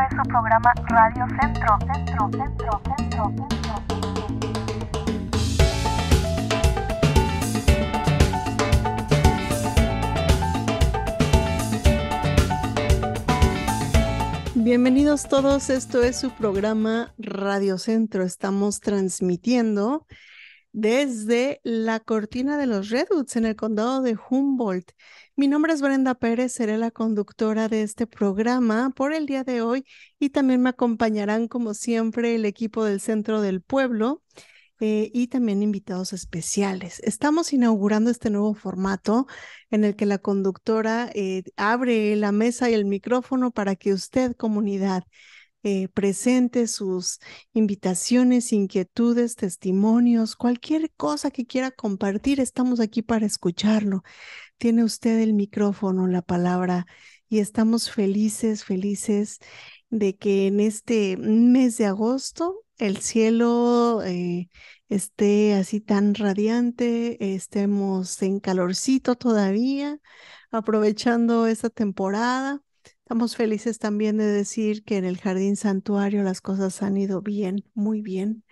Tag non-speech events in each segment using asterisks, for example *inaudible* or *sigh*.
es su programa Radio Centro, Centro, Centro, Centro, Bienvenidos todos, esto es su programa Radio Centro. Estamos transmitiendo desde la cortina de los Redwoods en el condado de Humboldt. Mi nombre es Brenda Pérez, seré la conductora de este programa por el día de hoy y también me acompañarán como siempre el equipo del Centro del Pueblo eh, y también invitados especiales. Estamos inaugurando este nuevo formato en el que la conductora eh, abre la mesa y el micrófono para que usted, comunidad, eh, presente sus invitaciones, inquietudes, testimonios, cualquier cosa que quiera compartir, estamos aquí para escucharlo tiene usted el micrófono, la palabra, y estamos felices, felices de que en este mes de agosto el cielo eh, esté así tan radiante, estemos en calorcito todavía, aprovechando esta temporada. Estamos felices también de decir que en el Jardín Santuario las cosas han ido bien, muy bien.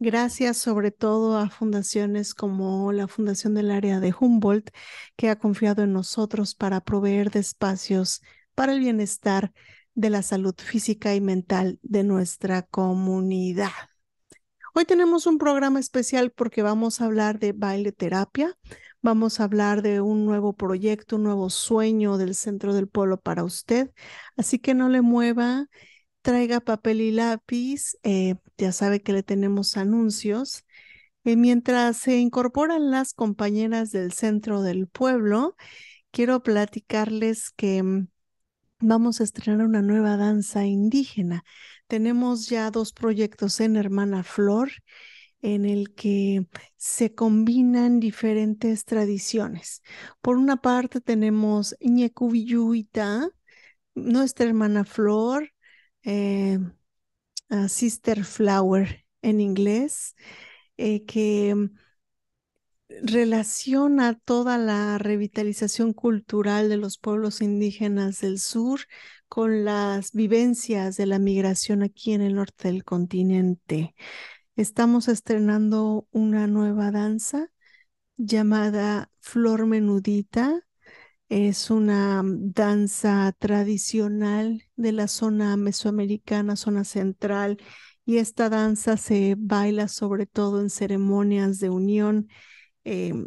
Gracias sobre todo a fundaciones como la Fundación del Área de Humboldt, que ha confiado en nosotros para proveer de espacios para el bienestar de la salud física y mental de nuestra comunidad. Hoy tenemos un programa especial porque vamos a hablar de baile terapia, vamos a hablar de un nuevo proyecto, un nuevo sueño del Centro del Pueblo para usted, así que no le mueva Traiga papel y lápiz, eh, ya sabe que le tenemos anuncios. mientras se incorporan las compañeras del centro del pueblo, quiero platicarles que mm, vamos a estrenar una nueva danza indígena. Tenemos ya dos proyectos en Hermana Flor en el que se combinan diferentes tradiciones. Por una parte tenemos Ñecubiyuita, nuestra hermana Flor, eh, sister Flower en inglés, eh, que mm, relaciona toda la revitalización cultural de los pueblos indígenas del sur con las vivencias de la migración aquí en el norte del continente. Estamos estrenando una nueva danza llamada Flor Menudita, es una danza tradicional de la zona mesoamericana, zona central, y esta danza se baila sobre todo en ceremonias de unión, em,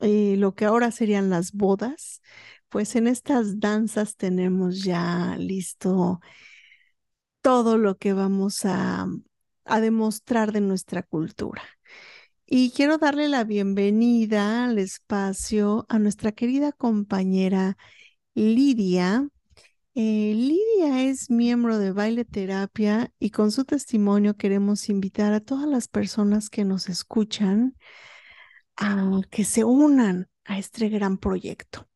eh, lo que ahora serían las bodas. Pues en estas danzas tenemos ya listo todo lo que vamos a demostrar de nuestra cultura. Y quiero darle la bienvenida al espacio a nuestra querida compañera Lidia. Eh, Lidia es miembro de Baile Terapia y con su testimonio queremos invitar a todas las personas que nos escuchan a que se unan a este gran proyecto.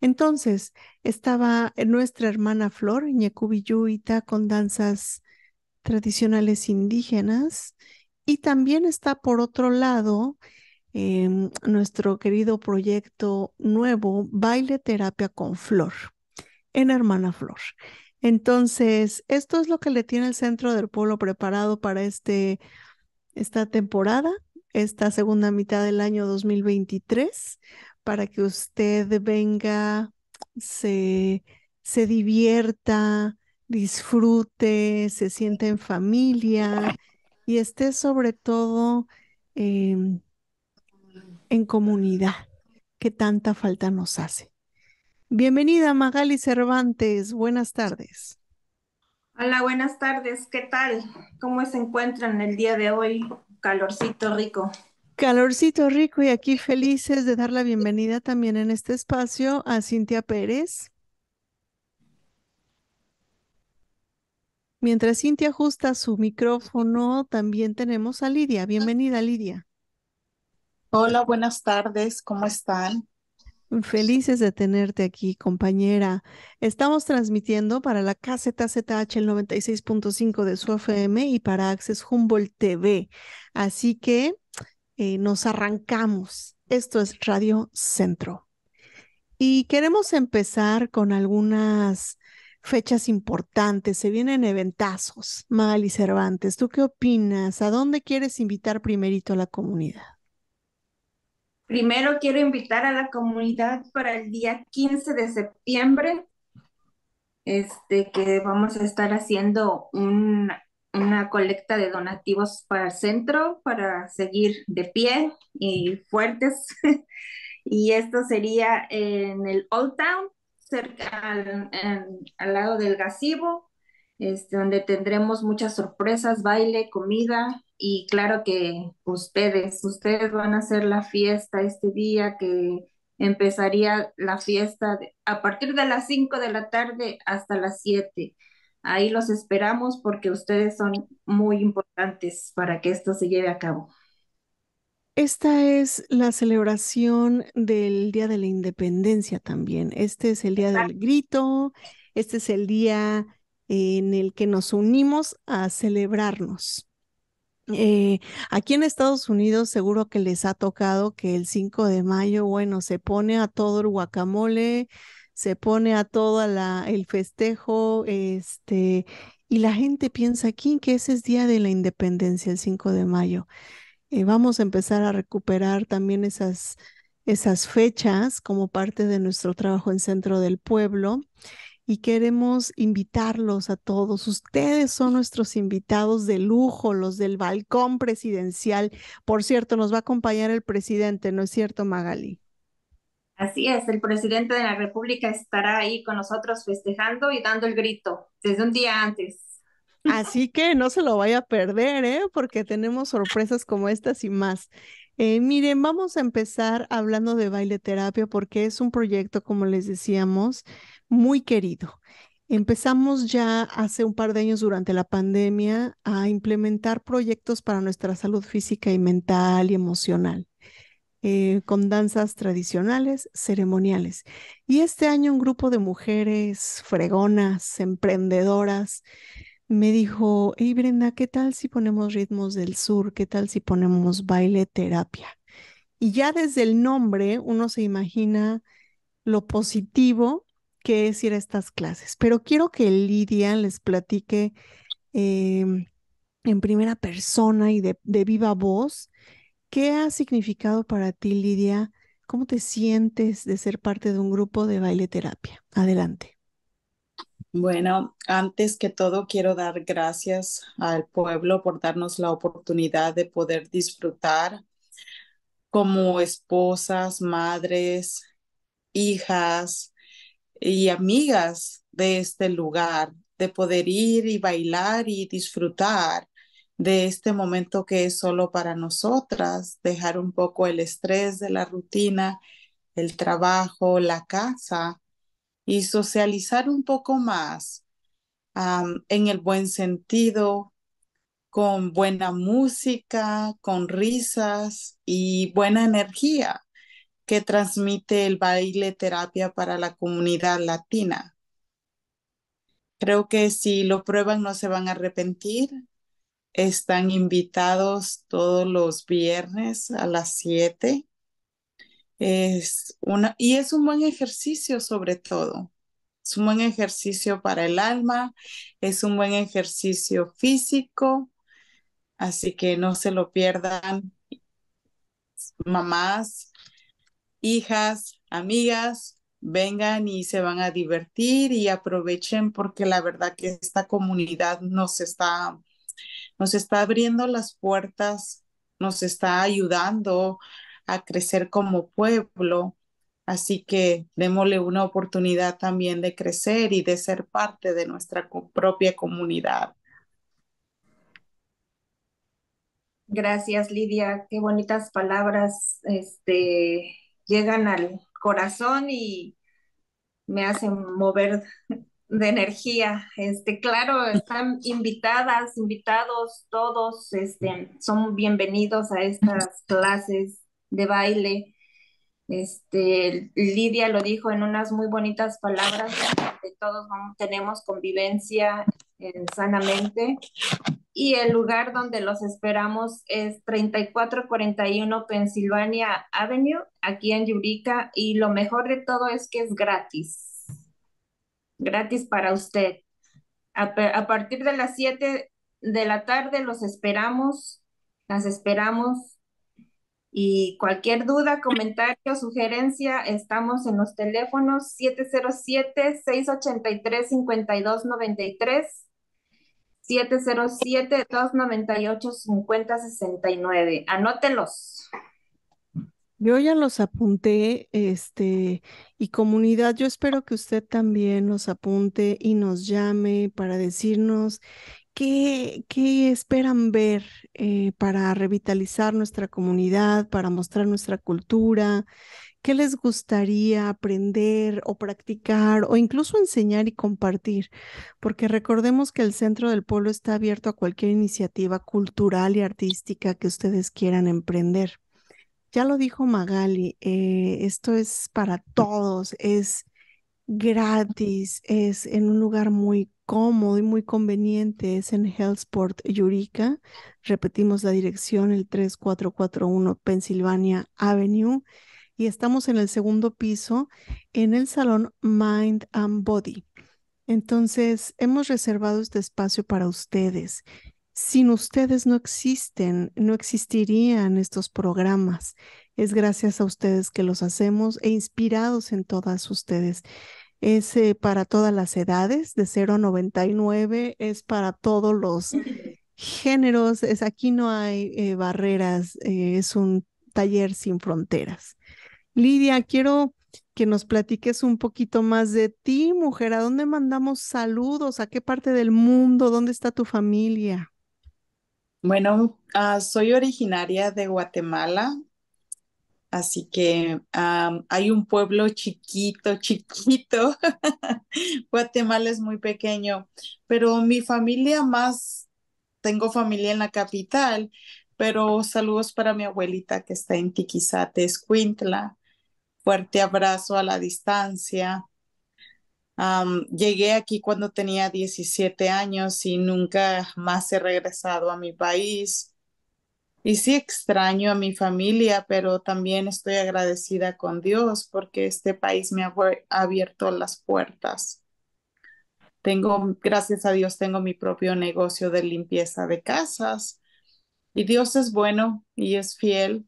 Entonces, estaba nuestra hermana Flor, Yuita, con danzas tradicionales indígenas y también está por otro lado em, nuestro querido proyecto nuevo, Baile Terapia con Flor, en Hermana Flor. Entonces, esto es lo que le tiene el Centro del Pueblo preparado para este, esta temporada, esta segunda mitad del año 2023, para que usted venga, se, se divierta, disfrute, se sienta en familia y esté sobre todo em, en comunidad, que tanta falta nos hace. Bienvenida Magali Cervantes, buenas tardes. Hola, buenas tardes, ¿qué tal? ¿Cómo se encuentran el día de hoy? Calorcito rico. Calorcito rico y aquí felices de dar la bienvenida también en este espacio a Cintia Pérez. Mientras Cintia ajusta su micrófono, también tenemos a Lidia. Bienvenida, Lidia. Hola, buenas tardes. ¿Cómo están? Felices de tenerte aquí, compañera. Estamos transmitiendo para la KZZH el 96.5 de su FM y para Access Humboldt TV. Así que eh, nos arrancamos. Esto es Radio Centro. Y queremos empezar con algunas fechas importantes, se vienen eventazos. y Cervantes, ¿tú qué opinas? ¿A dónde quieres invitar primerito a la comunidad? Primero quiero invitar a la comunidad para el día 15 de septiembre, este, que vamos a estar haciendo una colecta de donativos para el centro, para seguir de pie y fuertes. *laughs* y esto sería en el Old Town, cerca al, lado del gasivo este, donde tendremos muchas sorpresas, baile, comida y claro que ustedes, ustedes van a hacer la fiesta este día que empezaría la fiesta a partir de las 5 de la tarde hasta las 7. Ahí los esperamos porque ustedes son muy importantes para que esto se lleve a cabo. Esta es la celebración del Día de la Independencia también. Este es el Día del Grito, este es el día en el que nos unimos a celebrarnos. Eh, aquí en Estados Unidos seguro que les ha tocado que el 5 de mayo, bueno, se pone a todo el guacamole, se pone a todo la, el festejo, este, y la gente piensa aquí que ese es Día de la Independencia, el 5 de mayo. Eh, vamos a empezar a recuperar también esas, esas fechas como parte de nuestro trabajo en Centro del Pueblo y queremos invitarlos a todos. Ustedes son nuestros invitados de lujo, los del balcón presidencial. Por cierto, nos va a acompañar el presidente, ¿no es cierto, Magali? Así es, el presidente de la República estará ahí con nosotros festejando y dando el grito desde un día antes. Así que no se lo vaya a perder, ¿eh? porque tenemos sorpresas como estas y más. Eh, miren, vamos a empezar hablando de baile terapia porque es un proyecto, como les decíamos, muy querido. Empezamos ya hace un par de años durante la pandemia a implementar proyectos para nuestra salud física y mental y emocional. Eh, con danzas tradicionales, ceremoniales. Y este año un grupo de mujeres fregonas, emprendedoras, me dijo, hey Brenda, ¿qué tal si ponemos ritmos del sur? ¿Qué tal si ponemos baile terapia? Y ya desde el nombre uno se imagina lo positivo que es ir a estas clases. Pero quiero que Lidia les platique em, en primera persona y de viva voz qué ha significado para ti, Lidia. ¿Cómo te sientes de ser parte de un grupo de baile terapia? Adelante. Bueno, antes que todo quiero dar gracias al pueblo por darnos la oportunidad de poder disfrutar como esposas, madres, hijas y amigas de este lugar, de poder ir y bailar y disfrutar de este momento que es solo para nosotras, dejar un poco el estrés de la rutina, el trabajo, la casa y socializar un poco más en el buen sentido, con buena música, con risas y buena energía que transmite el baile terapia para la comunidad latina. Creo que si lo prueban no se van a arrepentir. Están invitados todos los viernes a las 7 es una, y es un buen ejercicio sobre todo. Es un buen ejercicio para el alma, es un buen ejercicio físico, así que no se lo pierdan mamás, hijas, amigas, vengan y se van a divertir y aprovechen porque la verdad que esta comunidad nos está, nos está abriendo las puertas, nos está ayudando a crecer como pueblo. Así que démosle una oportunidad también de crecer y de ser parte de nuestra propia comunidad. Gracias, Lidia. Qué bonitas palabras este, llegan al corazón y me hacen mover de energía. Este, claro, están invitadas, invitados todos, este, son bienvenidos a estas clases de baile. Este, Lidia lo dijo en unas muy bonitas palabras, todos tenemos convivencia sanamente. Y el lugar donde los esperamos es 3441 Pennsylvania Avenue, aquí en Yurica. Y lo mejor de todo es que es gratis. Gratis para usted. A, a partir de las 7 de la tarde los esperamos. Las esperamos y cualquier duda, comentario, sugerencia, estamos en los teléfonos 707-683-5293, 707-298-5069. Anótelos. Yo ya los apunté, este, y comunidad, yo espero que usted también los apunte y nos llame para decirnos ¿Qué, esperan ver eh, para revitalizar nuestra comunidad, para mostrar nuestra cultura? ¿Qué les gustaría aprender o practicar o incluso enseñar y compartir? Porque recordemos que el Centro del Pueblo está abierto a cualquier iniciativa cultural y artística que ustedes quieran emprender. Ya lo dijo Magali, eh, esto es para todos, es gratis, es en un lugar muy cómodo y muy conveniente, es en Hellsport, Eureka. Repetimos la dirección, el 3441 Pennsylvania Avenue. Y estamos en el segundo piso, en el salón Mind and Body. Entonces, hemos reservado este espacio para ustedes. Sin ustedes no existen, no existirían estos programas. Es gracias a ustedes que los hacemos e inspirados en todas ustedes es eh, para todas las edades, de 0 a 99, es para todos los géneros, es, aquí no hay eh, barreras, eh, es un taller sin fronteras. Lidia, quiero que nos platiques un poquito más de ti, mujer, ¿a dónde mandamos saludos? ¿A qué parte del mundo? ¿Dónde está tu familia? Bueno, ah, soy originaria de Guatemala, Así que hay un pueblo chiquito, chiquito. *laughs* Guatemala es muy pequeño, pero mi familia más, tengo familia en la capital, pero saludos para mi abuelita que está en Tiquizate, Escuintla. Fuerte abrazo a la distancia. llegué aquí cuando tenía 17 años y nunca más he regresado a mi país. Y sí extraño a mi familia, pero también estoy agradecida con Dios porque este país me ha abierto las puertas. Tengo, gracias a Dios, tengo mi propio negocio de limpieza de casas. Y Dios es bueno y es fiel.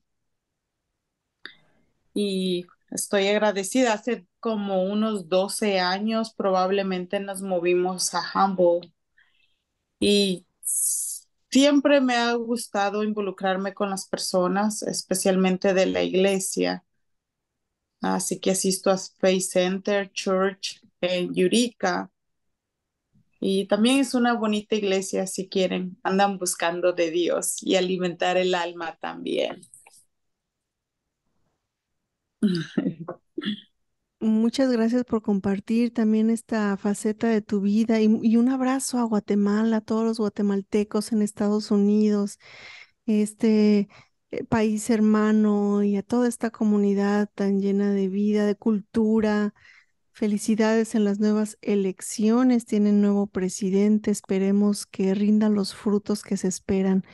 Y estoy agradecida. Hace como unos 12 años probablemente nos movimos a Humble. Y Siempre me ha gustado involucrarme con las personas, especialmente de la iglesia. Así que asisto a Space Center Church en Eureka. Y también es una bonita iglesia si quieren. Andan buscando de Dios y alimentar el alma también. *laughs* Muchas gracias por compartir también esta faceta de tu vida y, un abrazo a Guatemala, a todos los guatemaltecos en Estados Unidos, este eh, país hermano y a toda esta comunidad tan llena de vida, de cultura. Felicidades en las nuevas elecciones, tienen nuevo presidente, esperemos que rindan los frutos que se esperan.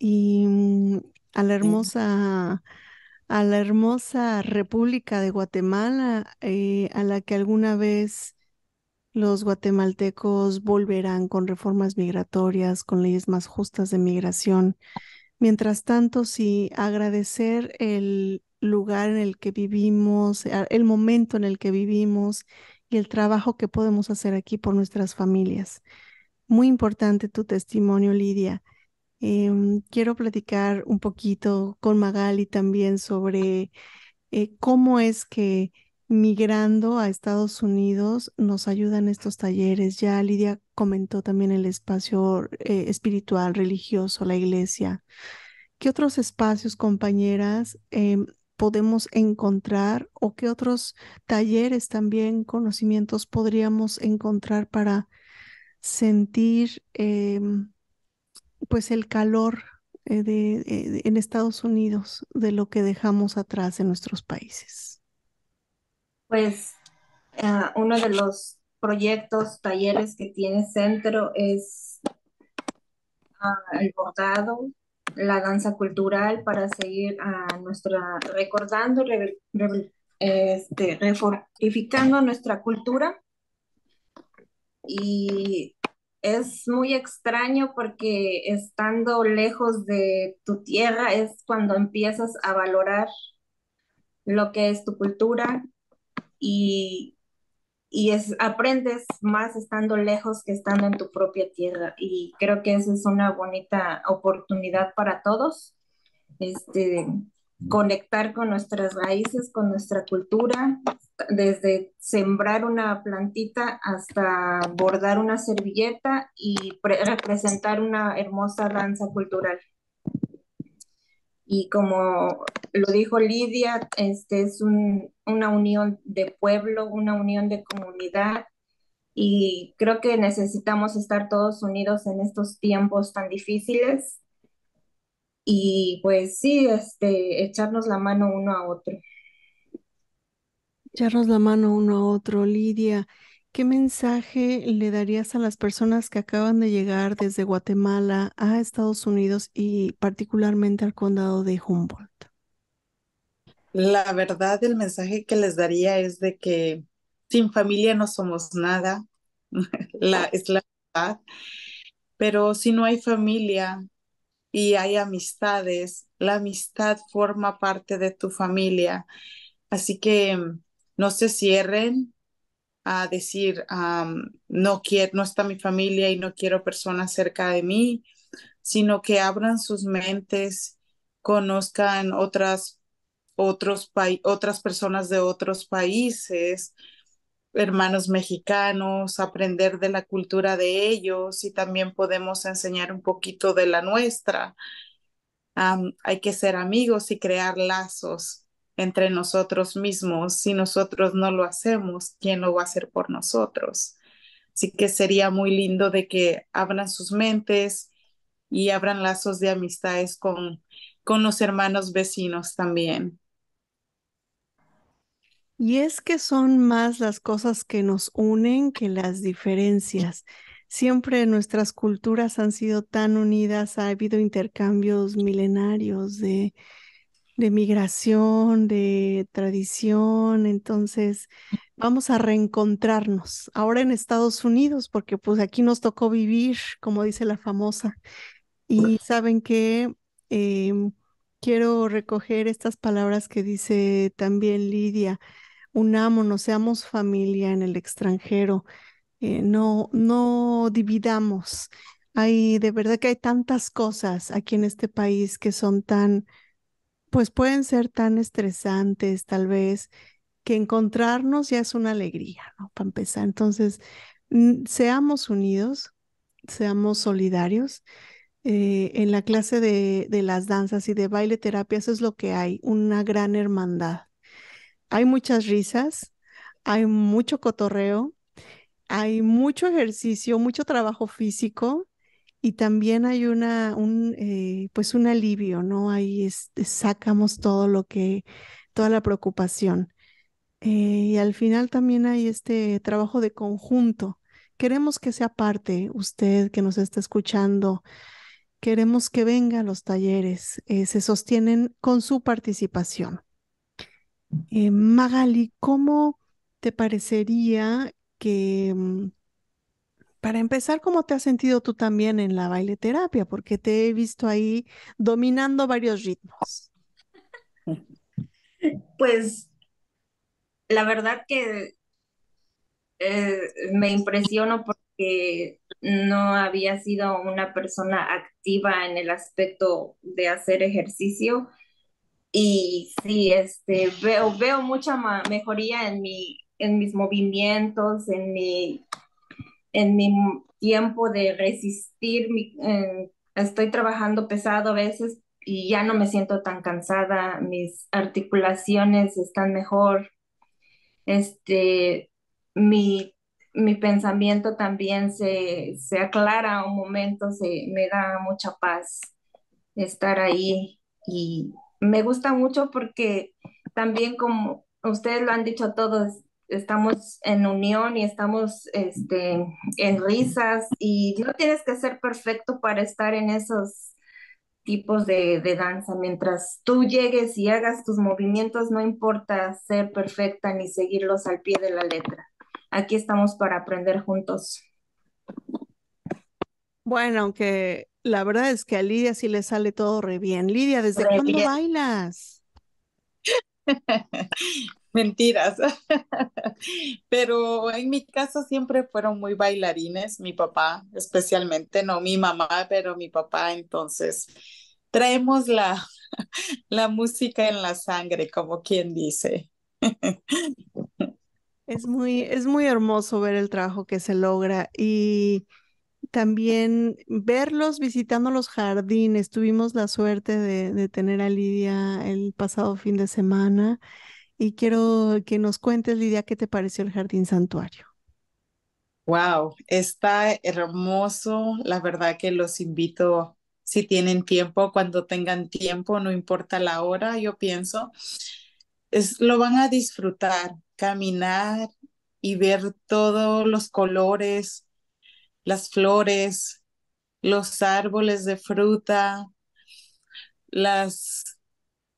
Y mm, a la hermosa a la hermosa República de Guatemala, eh, a la que alguna vez los guatemaltecos volverán con reformas migratorias, con leyes más justas de migración. Mientras tanto, sí agradecer el lugar en el que vivimos, el momento en el que vivimos y el trabajo que podemos hacer aquí por nuestras familias. Muy importante tu testimonio, Lidia. Em, quiero platicar un poquito con Magali también sobre eh, cómo es que migrando a Estados Unidos nos ayudan estos talleres. Ya Lidia comentó también el espacio eh, espiritual, religioso, la iglesia. ¿Qué otros espacios, compañeras, em, podemos encontrar o qué otros talleres también, conocimientos podríamos encontrar para sentir em, pues el calor eh, eh, de, en Estados Unidos de lo que dejamos atrás en nuestros países? Pues ah, uno de los proyectos, talleres que tiene Centro es ah, el bordado, la danza cultural para seguir a ah, nuestra recordando, este, refortificando nuestra cultura y es muy extraño porque estando lejos de tu tierra es cuando empiezas a valorar lo que es tu cultura y, es, aprendes más estando lejos que estando en tu propia tierra. Y creo que esa es una bonita oportunidad para todos. Este, conectar con nuestras raíces, con nuestra cultura, desde sembrar una plantita hasta bordar una servilleta y representar una hermosa danza cultural. Y como lo dijo Lidia, este es un, una unión de pueblo, una unión de comunidad y creo que necesitamos estar todos unidos en estos tiempos tan difíciles y pues sí, este, echarnos la mano uno a otro. Echarnos la mano uno a otro, Lidia. ¿Qué mensaje le darías a las personas que acaban de llegar desde Guatemala a Estados Unidos y particularmente al condado de Humboldt? La verdad, el mensaje que les daría es de que sin familia no somos nada, *laughs* la, es la verdad, pero si no hay familia, y hay amistades. La amistad forma parte de tu familia. Así que mm, no se cierren a decir, no, quiero, no está mi familia y no quiero personas cerca de mí, sino que abran sus mentes, conozcan otras, otros otras personas de otros países, hermanos mexicanos, aprender de la cultura de ellos y también podemos enseñar un poquito de la nuestra. hay que ser amigos y crear lazos entre nosotros mismos. Si nosotros no lo hacemos, ¿quién lo va a hacer por nosotros? Así que sería muy lindo de que abran sus mentes y abran lazos de amistades con, con los hermanos vecinos también. Y es que son más las cosas que nos unen que las diferencias. Siempre nuestras culturas han sido tan unidas, ha habido intercambios milenarios de, migración, de tradición, entonces vamos a reencontrarnos ahora en Estados Unidos, porque pues aquí nos tocó vivir, como dice la famosa. Y saben que em, quiero recoger estas palabras que dice también Lidia unámonos, seamos familia en el extranjero, eh, no, no dividamos. Hay, de verdad que hay tantas cosas aquí en este país que son tan, pues pueden ser tan estresantes tal vez, que encontrarnos ya es una alegría, ¿no? Para empezar. Entonces, seamos unidos, seamos solidarios. Eh, en la clase de, de las danzas y de baile terapias es lo que hay, una gran hermandad hay muchas risas, hay mucho cotorreo, hay mucho ejercicio, mucho trabajo físico y también hay una, un, eh, pues un alivio, ¿no? Ahí sacamos todo lo que, toda la preocupación. Eh, y al final también hay este trabajo de conjunto. Queremos que sea parte usted que nos está escuchando. Queremos que venga a los talleres. Eh, se sostienen con su participación. Eh, Magali, ¿cómo te parecería que, mm, para empezar, cómo te has sentido tú también en la baileterapia? Porque te he visto ahí dominando varios ritmos. *laughs* Pues la verdad que eh, me impresiono porque no había sido una persona activa en el aspecto de hacer ejercicio y sí, este, veo, veo mucha mejoría en, mi, en mis movimientos, en mi, en mi tiempo de resistir. Eh, estoy trabajando pesado a veces y ya no me siento tan cansada, mis articulaciones están mejor. Este, mi, pensamiento también se, se aclara un momento, se, me da mucha paz estar ahí y me gusta mucho porque también como ustedes lo han dicho todos, estamos en unión y estamos este, en risas y no tienes que ser perfecto para estar en esos tipos de, de, danza. Mientras tú llegues y hagas tus movimientos, no importa ser perfecta ni seguirlos al pie de la letra. Aquí estamos para aprender juntos. Bueno, aunque la verdad es que a Lidia sí le sale todo re bien. Lidia, ¿desde cuándo bailas? *laughs* Mentiras. *laughs* Pero en mi casa siempre fueron muy bailarines, mi papá especialmente, no mi mamá, pero mi papá. Entonces, traemos la, *laughs* la música en la sangre, como quien dice. Es muy, es muy hermoso ver el trabajo que se logra y también verlos visitando los jardines. Tuvimos la suerte de, tener a Lidia el pasado fin de semana y quiero que nos cuentes, Lidia, qué te pareció el jardín santuario. Wow, está hermoso. La verdad que los invito si tienen tiempo, cuando tengan tiempo, no importa la hora, yo pienso, es, lo van a disfrutar, caminar y ver todos los colores, las flores, los árboles de fruta, las...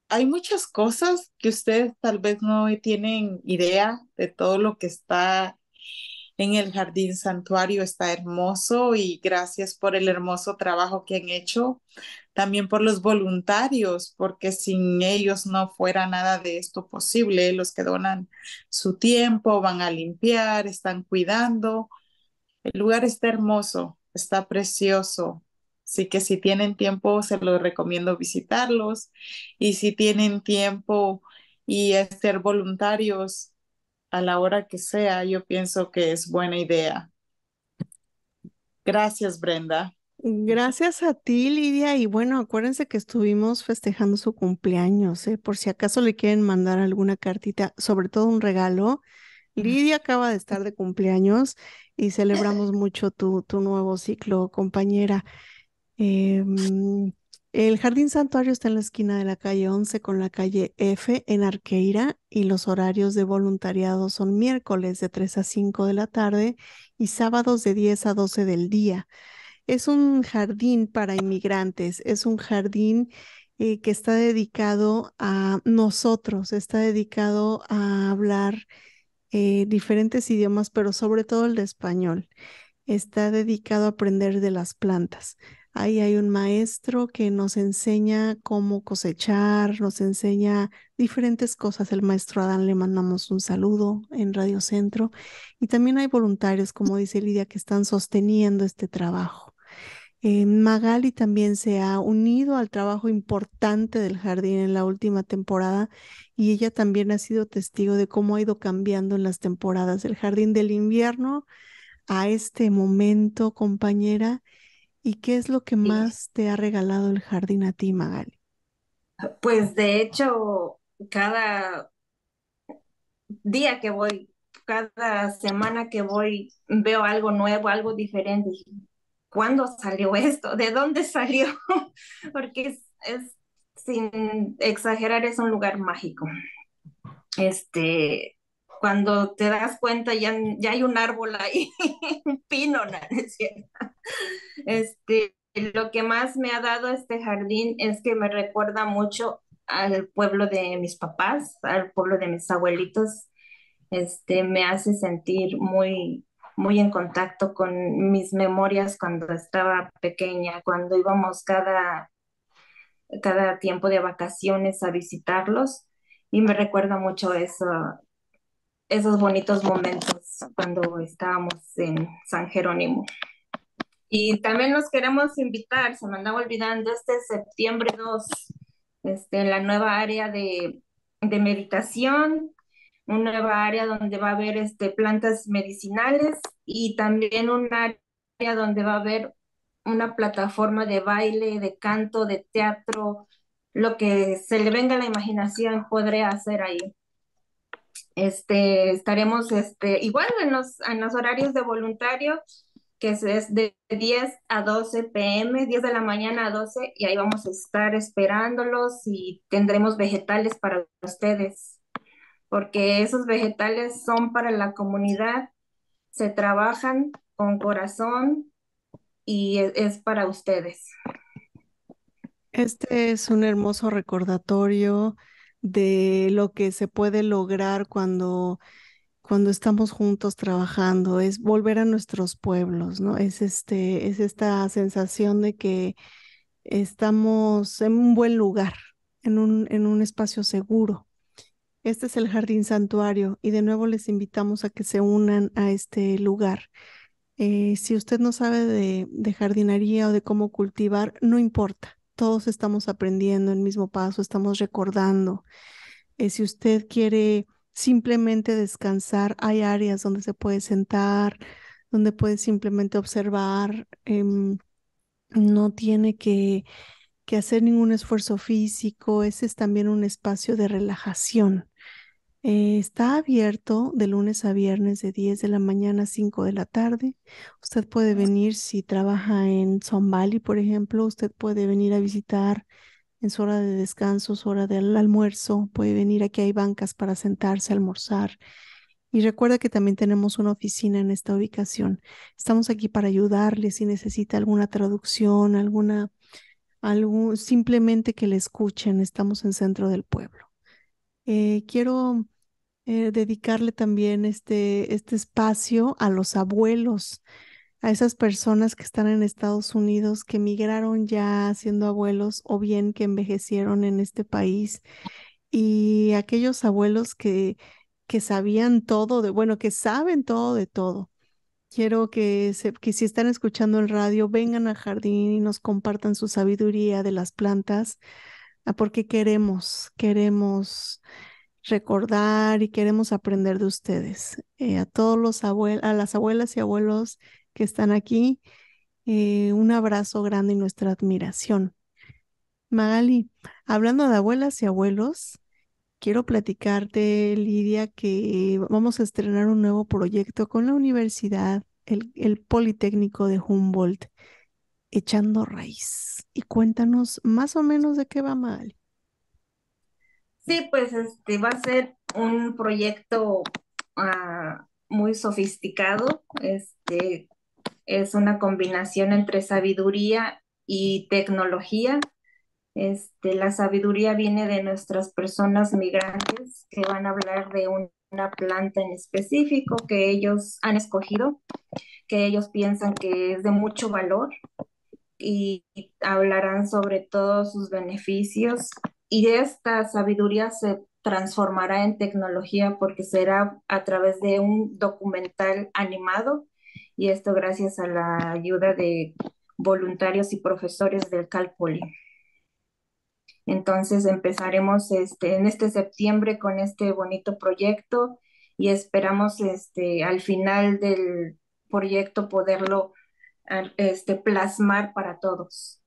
Hay muchas cosas que ustedes tal vez no tienen idea de todo lo que está en el jardín santuario. Está hermoso y gracias por el hermoso trabajo que han hecho. También por los voluntarios, porque sin ellos no fuera nada de esto posible. Los que donan su tiempo, van a limpiar, están cuidando el lugar está hermoso, está precioso. Así que si tienen tiempo, se los recomiendo visitarlos. Y si tienen tiempo y ser voluntarios a la hora que sea, yo pienso que es buena idea. Gracias, Brenda. Gracias a ti, Lidia. Y bueno, acuérdense que estuvimos festejando su cumpleaños, ¿eh? por si acaso le quieren mandar alguna cartita, sobre todo un regalo. Lidia acaba de estar de cumpleaños y celebramos mucho tu, nuevo ciclo, compañera. Em, el Jardín Santuario está en la esquina de la calle 11 con la calle F en Arqueira y los horarios de voluntariado son miércoles de 3 a 5 de la tarde y sábados de 10 a 12 del día. Es un jardín para inmigrantes, es un jardín eh, que está dedicado a nosotros, está dedicado a hablar eh, diferentes idiomas, pero sobre todo el de español. Está dedicado a aprender de las plantas. Ahí hay un maestro que nos enseña cómo cosechar, nos enseña diferentes cosas. El maestro Adán le mandamos un saludo en Radio Centro. Y también hay voluntarios, como dice Lidia, que están sosteniendo este trabajo. Magali también se ha unido al trabajo importante del jardín en la última temporada y ella también ha sido testigo de cómo ha ido cambiando en las temporadas el jardín del invierno a este momento, compañera. ¿Y qué es lo que más te ha regalado el jardín a ti, Magali? Pues de hecho, cada día que voy, cada semana que voy, veo algo nuevo, algo diferente ¿cuándo salió esto? ¿De dónde salió? *laughs* Porque es, sin exagerar, es un lugar mágico. Este, cuando te das cuenta, ya, hay un árbol ahí, *laughs* un pino, ¿no? *laughs* Este, lo que más me ha dado este jardín es que me recuerda mucho al pueblo de mis papás, al pueblo de mis abuelitos. Este, me hace sentir muy muy en contacto con mis memorias cuando estaba pequeña, cuando íbamos cada, cada tiempo de vacaciones a visitarlos y me recuerda mucho eso, esos bonitos momentos cuando estábamos en San Jerónimo. Y también nos queremos invitar, se me andaba olvidando, este septiembre 2, este, en la nueva área de, de meditación, una nueva área donde va a haber este, plantas medicinales y también un área donde va a haber una plataforma de baile, de canto, de teatro, lo que se le venga a la imaginación podré hacer ahí. Este, estaremos este, igual en los, los horarios de voluntario, que es, es, de 10 a 12 pm, 10 de la mañana a 12, y ahí vamos a estar esperándolos y tendremos vegetales para ustedes porque esos vegetales son para la comunidad, se trabajan con corazón y e, es, para ustedes. Este es un hermoso recordatorio de lo que se puede lograr cuando cuando estamos juntos trabajando, es volver a nuestros pueblos, ¿no? Es este, es esta sensación de que estamos en un buen lugar, en un, en un espacio seguro. Este es el jardín santuario y de nuevo les invitamos a que se unan a este lugar. Eh, si usted no sabe de, jardinería o de cómo cultivar, no importa. Todos estamos aprendiendo el mismo paso, estamos recordando. Eh, si usted quiere simplemente descansar, hay áreas donde se puede sentar, donde puede simplemente observar. Em, no tiene que, que hacer ningún esfuerzo físico. Ese es también un espacio de relajación. Eh, está abierto de lunes a viernes de 10 de la mañana a 5 de la tarde. Usted puede ah. venir si trabaja en Son Valley, por ejemplo. Usted puede venir a visitar en su hora de descanso, su hora del almuerzo. Puede venir aquí, hay bancas para sentarse, almorzar. Y recuerda que también tenemos una oficina en esta ubicación. Estamos aquí para ayudarle si necesita alguna traducción, alguna, algún, simplemente que le escuchen. Estamos en centro del pueblo. Eh, quiero eh, dedicarle también este, este espacio a los abuelos, a esas personas que están en Estados Unidos, que emigraron ya siendo abuelos o bien que envejecieron en este país y aquellos abuelos que, que sabían todo de, bueno, que saben todo de todo quiero que, que, si están escuchando en radio, vengan al jardín y nos compartan su sabiduría de las plantas, porque queremos, queremos recordar y queremos aprender de ustedes. Eh, a todos los abuelos, a las abuelas y abuelos que están aquí, eh, un abrazo grande y nuestra admiración. Magali, hablando de abuelas y abuelos, quiero platicarte, Lidia, que vamos a estrenar un nuevo proyecto con la universidad, el Politécnico de Humboldt echando raíz. Y cuéntanos más o menos de qué va mal. Sí, pues este va a ser un proyecto ah, muy sofisticado. Este es una combinación entre sabiduría y tecnología. Este, la sabiduría viene de nuestras personas migrantes que van a hablar de una planta en específico que ellos han escogido, que ellos piensan que es de mucho valor y hablarán sobre todos sus beneficios y esta sabiduría se transformará en tecnología porque será a través de un documental animado y esto gracias a la ayuda de voluntarios y profesores del Calpoli. Entonces empezaremos este, en este septiembre con este bonito proyecto y esperamos este, al final del proyecto poderlo este, plasmar para todos.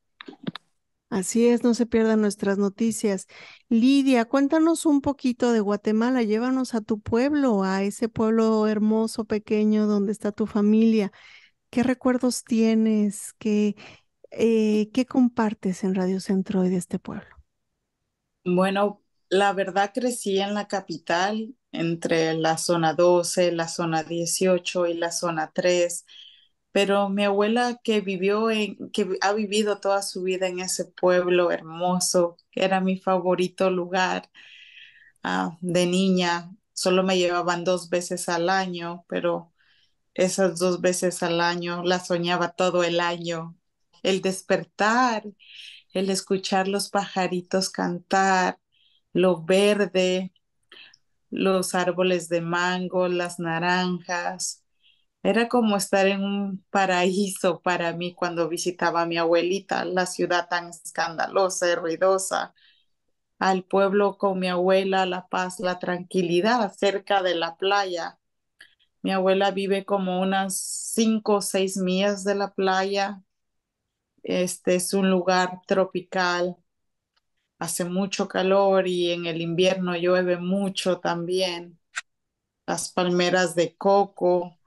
Así es, no se pierdan nuestras noticias. Lidia, cuéntanos un poquito de Guatemala, llévanos a tu pueblo, a ese pueblo hermoso, pequeño, donde está tu familia. ¿Qué recuerdos tienes? ¿Qué, eh, ¿qué compartes en Radio Centro de este pueblo? Bueno, la verdad crecí en la capital, entre la zona 12, la zona 18 y la zona 3 pero mi abuela que vivió en, que ha vivido toda su vida en ese pueblo hermoso, que era mi favorito lugar ah, de niña, solo me llevaban dos veces al año, pero esas dos veces al año la soñaba todo el año. El despertar, el escuchar los pajaritos cantar, lo verde, los árboles de mango, las naranjas, era como estar en un paraíso para mí cuando visitaba a mi abuelita, la ciudad tan escandalosa y ruidosa, al pueblo con mi abuela, la paz, la tranquilidad cerca de la playa. Mi abuela vive como unas cinco o seis millas de la playa. Este es un lugar tropical. Hace mucho calor y en el invierno llueve mucho también. Las palmeras de coco,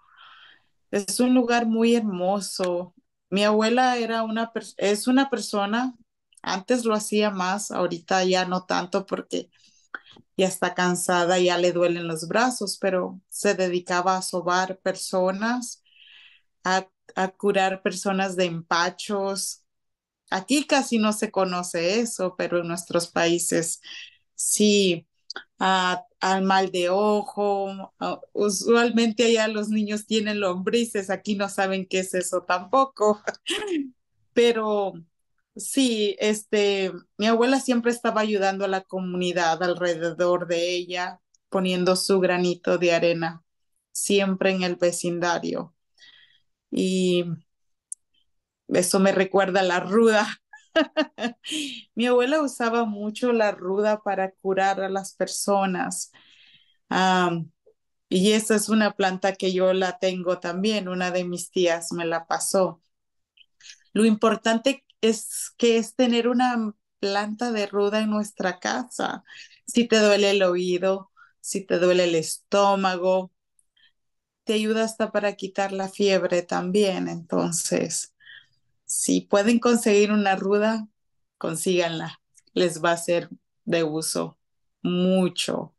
es un lugar muy hermoso. Mi abuela era una es una persona, antes lo hacía más, ahorita ya no tanto porque ya está cansada, ya le duelen los brazos, pero se dedicaba a sobar personas, a, a curar personas de empachos. Aquí casi no se conoce eso, pero en nuestros países sí al mal de ojo. Usualmente allá los niños tienen lombrices, aquí no saben qué es eso tampoco. *laughs* Pero sí, este, mi abuela siempre estaba ayudando a la comunidad alrededor de ella, poniendo su granito de arena siempre en el vecindario. Y eso me recuerda a la ruda *laughs* Mi abuela usaba mucho la ruda para curar a las personas. y esa es una planta que yo la tengo también, una de mis tías me la pasó. Lo importante es que es tener una planta de ruda en nuestra casa. Si te duele el oído, si te duele el estómago, te ayuda hasta para quitar la fiebre también. Entonces, si pueden conseguir una ruda, consíganla. Les va a ser de uso mucho.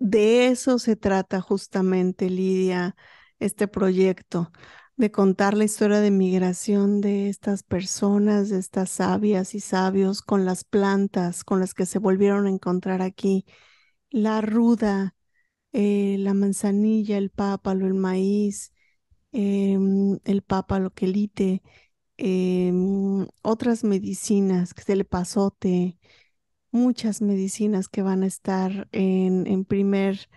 De eso se trata justamente, Lidia, este proyecto, de contar la historia de migración de estas personas, de estas sabias y sabios con las plantas con las que se volvieron a encontrar aquí. La ruda, eh, la manzanilla, el pápalo, el maíz, eh, el que eh, otras medicinas, que se le pasote, muchas medicinas que van a estar en, en, primer,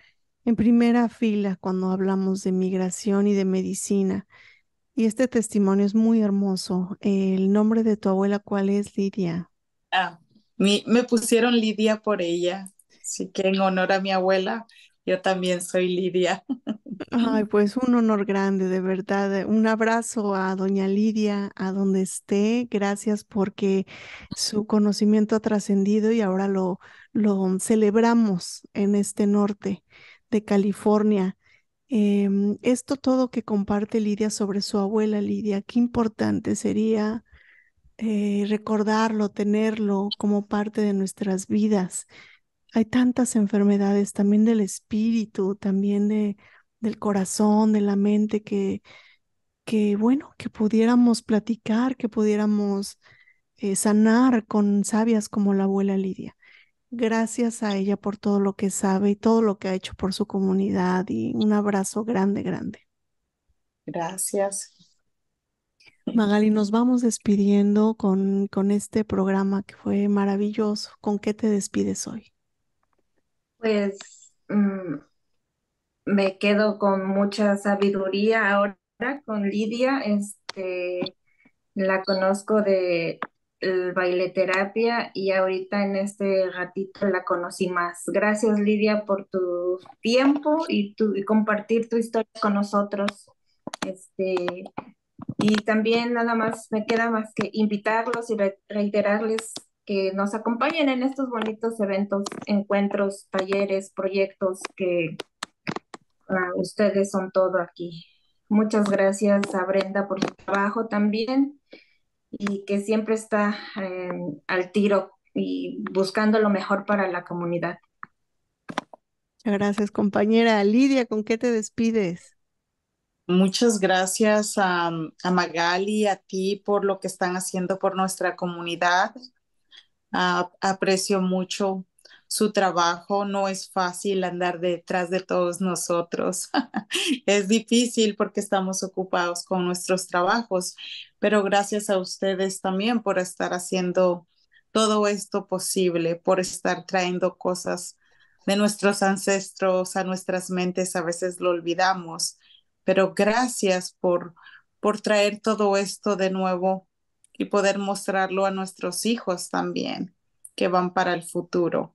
en primera fila cuando hablamos de migración y de medicina. Y este testimonio es muy hermoso. El nombre de tu abuela, ¿cuál es Lidia? Ah, me pusieron Lidia por ella. Así que en honor a mi abuela, yo también soy Lidia. *laughs* Ay, pues un honor grande, de verdad. Un abrazo a doña Lidia, a donde esté. Gracias porque su conocimiento ha trascendido y ahora lo, lo celebramos en este norte de California. Em, esto todo que comparte Lidia sobre su abuela Lidia, qué importante sería eh, recordarlo, tenerlo como parte de nuestras vidas. Hay tantas enfermedades también del espíritu, también de del corazón, de la mente, que, que bueno, que pudiéramos platicar, que pudiéramos eh, sanar con sabias como la abuela Lidia. Gracias a ella por todo lo que sabe y todo lo que ha hecho por su comunidad y un abrazo grande, grande. Gracias. Magali, nos vamos despidiendo con, con este programa que fue maravilloso. ¿Con qué te despides hoy? Pues mm, me quedo con mucha sabiduría ahora con Lidia, este, la conozco de baileterapia y ahorita en este ratito la conocí más. Gracias Lidia por tu tiempo y, tu, compartir tu historia con nosotros. Este, y también nada más me queda más que invitarlos y reiterarles que nos acompañen en estos bonitos eventos, encuentros, talleres, proyectos que Ah, ustedes son todo aquí. Muchas gracias a Brenda por su trabajo también y que siempre está em, al tiro y buscando lo mejor para la comunidad. Gracias, compañera. Lidia, ¿con qué te despides? Muchas gracias a, Magali, a ti por lo que están haciendo por nuestra comunidad. Ah, aprecio mucho su trabajo, no es fácil andar detrás de todos nosotros. *laughs* es difícil porque estamos ocupados con nuestros trabajos, pero gracias a ustedes también por estar haciendo todo esto posible, por estar trayendo cosas de nuestros ancestros a nuestras mentes, a veces lo olvidamos, pero gracias por, por traer todo esto de nuevo y poder mostrarlo a nuestros hijos también, que van para el futuro.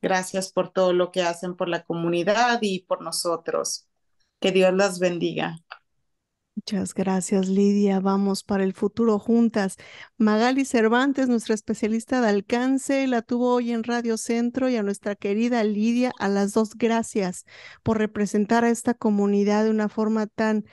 Gracias por todo lo que hacen por la comunidad y por nosotros. Que Dios las bendiga. Muchas gracias, Lidia. Vamos para el futuro juntas. Magali Cervantes, nuestra especialista de alcance, la tuvo hoy en Radio Centro y a nuestra querida Lidia, a las dos gracias por representar a esta comunidad de una forma tan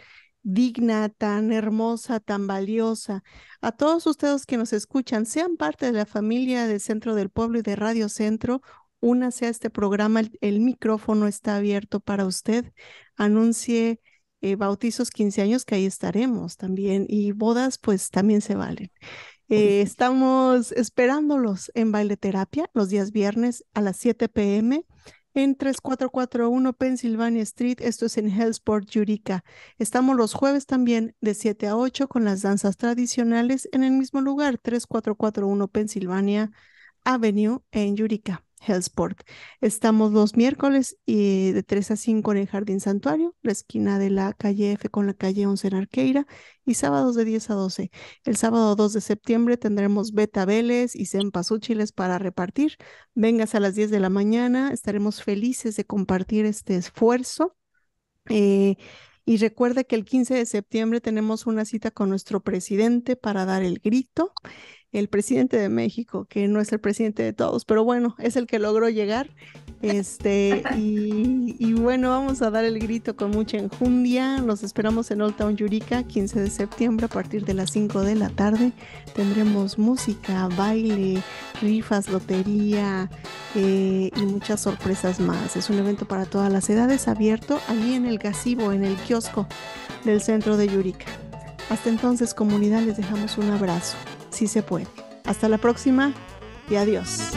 digna, tan hermosa, tan valiosa. A todos ustedes que nos escuchan, sean parte de la familia del Centro del Pueblo y de Radio Centro únase a este programa. El, micrófono está abierto para usted. Anuncie eh, bautizos 15 años, que ahí estaremos también. Y bodas, pues también se valen. Eh, estamos esperándolos en Baileterapia los días viernes a las 7 p.m. en 3441 Pennsylvania Street. Esto es en Hellsport, Yurica. Estamos los jueves también de 7 a 8 con las danzas tradicionales en el mismo lugar, 3441 Pennsylvania Avenue en Yurica. Hellsport. Estamos los miércoles de 3 a 5 en el Jardín Santuario, la esquina de la calle F con la calle 11 en Arqueira, y sábados de 10 a 12. El sábado 2 de septiembre tendremos Beta Vélez y útiles para repartir. Vengas a las 10 de la mañana, estaremos felices de compartir este esfuerzo. Eh, y recuerda que el 15 de septiembre tenemos una cita con nuestro presidente para dar el grito el presidente de México, que no es el presidente de todos, pero bueno, es el que logró llegar. Este, y, bueno, vamos a dar el grito con mucha enjundia. Los esperamos en Old Town Yurica, 15 de septiembre, a partir de las 5 de la tarde. Tendremos música, baile, rifas, lotería eh, y muchas sorpresas más. Es un evento para todas las edades, abierto allí en el gasivo en el kiosco del centro de Yurica. Hasta entonces, comunidad, les dejamos un abrazo sí se puede. Hasta la próxima y adiós.